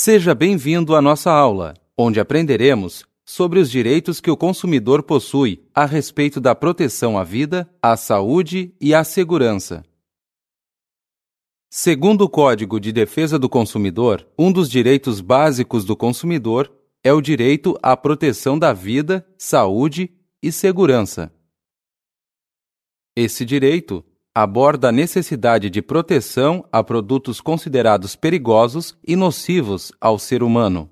Seja bem-vindo à nossa aula, onde aprenderemos sobre os direitos que o consumidor possui a respeito da proteção à vida, à saúde e à segurança. Segundo o Código de Defesa do Consumidor, um dos direitos básicos do consumidor é o direito à proteção da vida, saúde e segurança. Esse direito aborda a necessidade de proteção a produtos considerados perigosos e nocivos ao ser humano.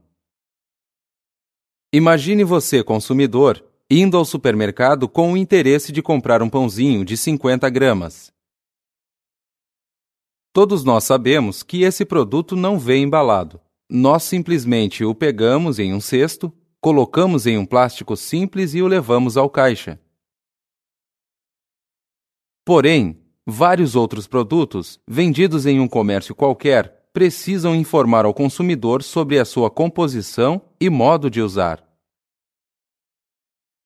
Imagine você, consumidor, indo ao supermercado com o interesse de comprar um pãozinho de 50 gramas. Todos nós sabemos que esse produto não vem embalado. Nós simplesmente o pegamos em um cesto, colocamos em um plástico simples e o levamos ao caixa. Porém, vários outros produtos vendidos em um comércio qualquer precisam informar ao consumidor sobre a sua composição e modo de usar.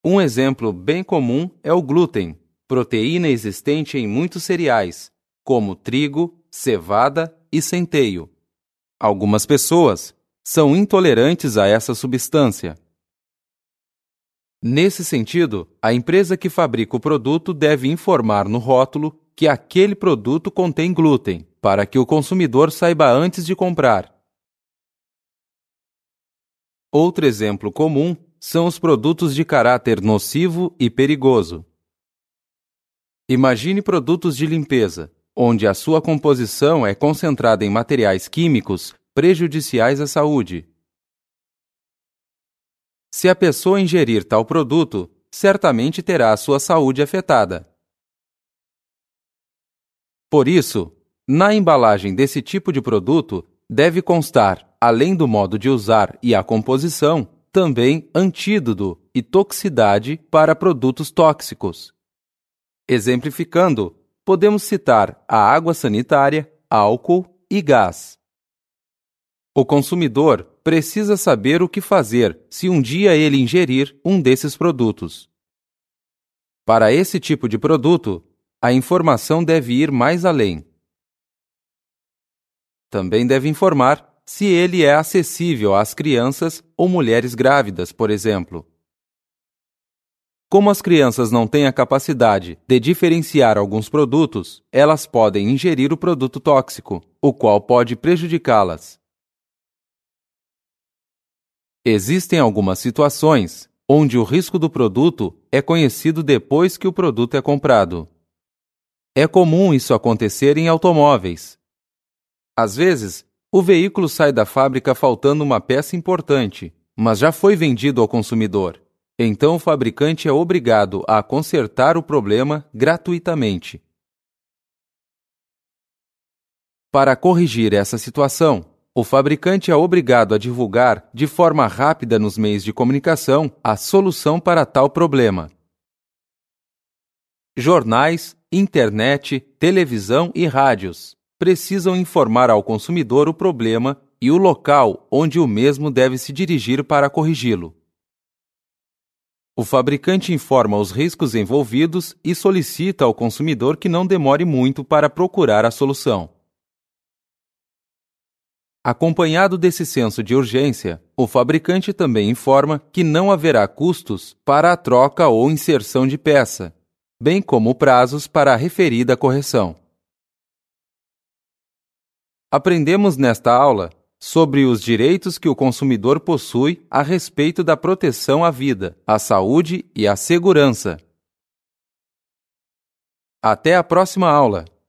Um exemplo bem comum é o glúten, proteína existente em muitos cereais, como trigo, cevada e centeio. Algumas pessoas são intolerantes a essa substância. Nesse sentido, a empresa que fabrica o produto deve informar no rótulo que aquele produto contém glúten, para que o consumidor saiba antes de comprar. Outro exemplo comum são os produtos de caráter nocivo e perigoso. Imagine produtos de limpeza, onde a sua composição é concentrada em materiais químicos prejudiciais à saúde. Se a pessoa ingerir tal produto, certamente terá a sua saúde afetada. Por isso, na embalagem desse tipo de produto deve constar, além do modo de usar e a composição, também antídoto e toxicidade para produtos tóxicos. Exemplificando, podemos citar a água sanitária, álcool e gás. O consumidor precisa saber o que fazer se um dia ele ingerir um desses produtos. Para esse tipo de produto, a informação deve ir mais além. Também deve informar se ele é acessível às crianças ou mulheres grávidas, por exemplo. Como as crianças não têm a capacidade de diferenciar alguns produtos, elas podem ingerir o produto tóxico, o qual pode prejudicá-las. Existem algumas situações onde o risco do produto é conhecido depois que o produto é comprado. É comum isso acontecer em automóveis. Às vezes, o veículo sai da fábrica faltando uma peça importante, mas já foi vendido ao consumidor. Então o fabricante é obrigado a consertar o problema gratuitamente. Para corrigir essa situação, o fabricante é obrigado a divulgar de forma rápida nos meios de comunicação a solução para tal problema. Jornais, internet, televisão e rádios precisam informar ao consumidor o problema e o local onde o mesmo deve se dirigir para corrigi-lo. O fabricante informa os riscos envolvidos e solicita ao consumidor que não demore muito para procurar a solução. Acompanhado desse senso de urgência, o fabricante também informa que não haverá custos para a troca ou inserção de peça, bem como prazos para a referida correção. Aprendemos nesta aula sobre os direitos que o consumidor possui a respeito da proteção à vida, à saúde e à segurança. Até a próxima aula!